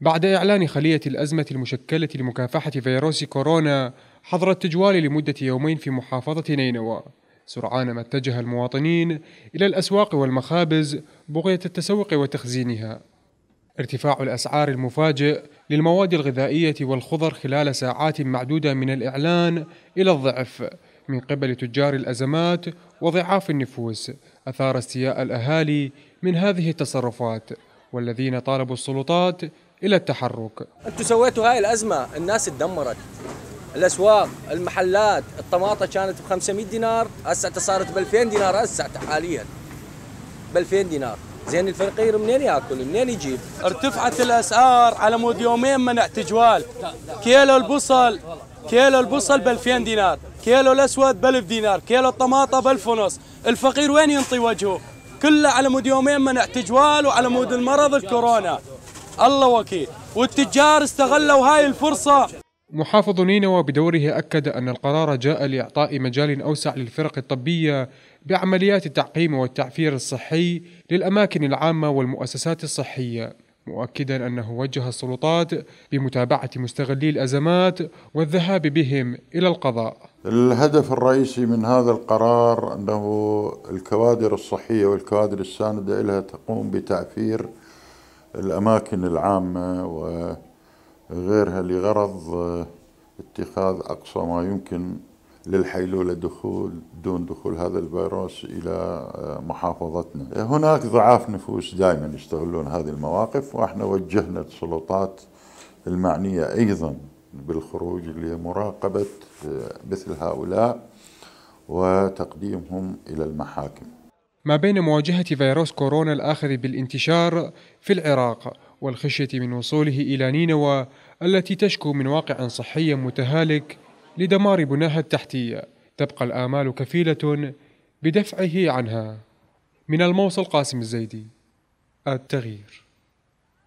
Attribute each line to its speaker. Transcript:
Speaker 1: بعد إعلان خلية الأزمة المشكلة لمكافحة فيروس كورونا حظر التجوال لمدة يومين في محافظة نينوى سرعان ما اتجه المواطنين إلى الأسواق والمخابز بغية التسوق وتخزينها ارتفاع الأسعار المفاجئ للمواد الغذائية والخضر خلال ساعات معدودة من الإعلان إلى الضعف من قبل تجار الأزمات وضعاف النفوس أثار استياء الأهالي من هذه التصرفات والذين طالبوا السلطات إلى التحرك
Speaker 2: أنتوا سويتوا هاي الأزمة الناس اتدمرت الاسواق المحلات الطماطه كانت ب 500 دينار هسه صارت ب 2000 دينار هسه حاليا ب 2000 دينار زين الفقير منين ياكل منين يجيب ارتفعت الاسعار على مود يومين منع تجوال كيلو البصل كيلو البصل ب 2000 دينار كيلو الاسود ب 1000 دينار كيلو الطماطه ب 1000 ونص الفقير وين ينطي وجهه كله على مود يومين منع تجوال وعلى مود المرض الكورونا الله وكيل والتجار استغلوا هاي الفرصة
Speaker 1: محافظ نينوى بدوره أكد أن القرار جاء لإعطاء مجال أوسع للفرق الطبية بعمليات التعقيم والتعفير الصحي للأماكن العامة والمؤسسات الصحية مؤكدا أنه وجه السلطات بمتابعة مستغلي الأزمات والذهاب بهم إلى القضاء
Speaker 3: الهدف الرئيسي من هذا القرار أنه الكوادر الصحية والكوادر الساندة لها تقوم بتعفير الأماكن العامة وغيرها لغرض آه، اتخاذ أقصى ما يمكن للحيلولة دخول دون دخول هذا الفيروس إلى آه، محافظتنا هناك ضعاف نفوس دائما يستغلون هذه المواقف وإحنا وجهنا السلطات المعنية أيضا بالخروج لمراقبة آه، مثل هؤلاء وتقديمهم إلى المحاكم
Speaker 1: ما بين مواجهة فيروس كورونا الآخذ بالانتشار في العراق والخشية من وصوله إلى نينوى التي تشكو من واقع صحي متهالك لدمار بناها التحتية تبقى الآمال كفيلة بدفعه عنها من الموصل قاسم الزيدي التغيير